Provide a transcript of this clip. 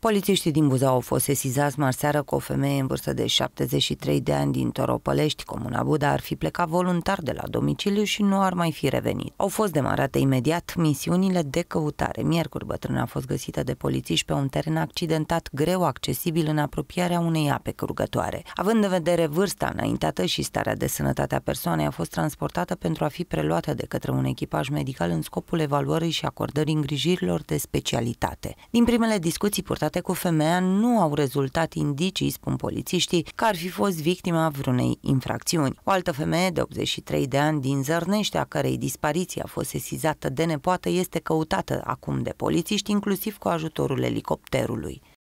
Polițiștii din Buzău au fost sesizați marseară cu o femeie în vârstă de 73 de ani din Toropălești, Comuna Buda, ar fi plecat voluntar de la domiciliu și nu ar mai fi revenit. Au fost demarate imediat misiunile de căutare. Miercuri, bătrâna a fost găsită de polițiști pe un teren accidentat greu accesibil în apropierea unei ape curgătoare. Având în vedere vârsta înaintată și starea de sănătate a persoanei, a fost transportată pentru a fi preluată de către un echipaj medical în scopul evaluării și acordării îngrijirilor de specialitate. Din primele discuții purtate confruntate cu femeia nu au rezultat indicii, spun polițiștii, că ar fi fost victima vreunei infracțiuni. O altă femeie de 83 de ani din Zărnește, a cărei dispariție a fost sesizată de nepoată, este căutată acum de polițiști, inclusiv cu ajutorul elicopterului.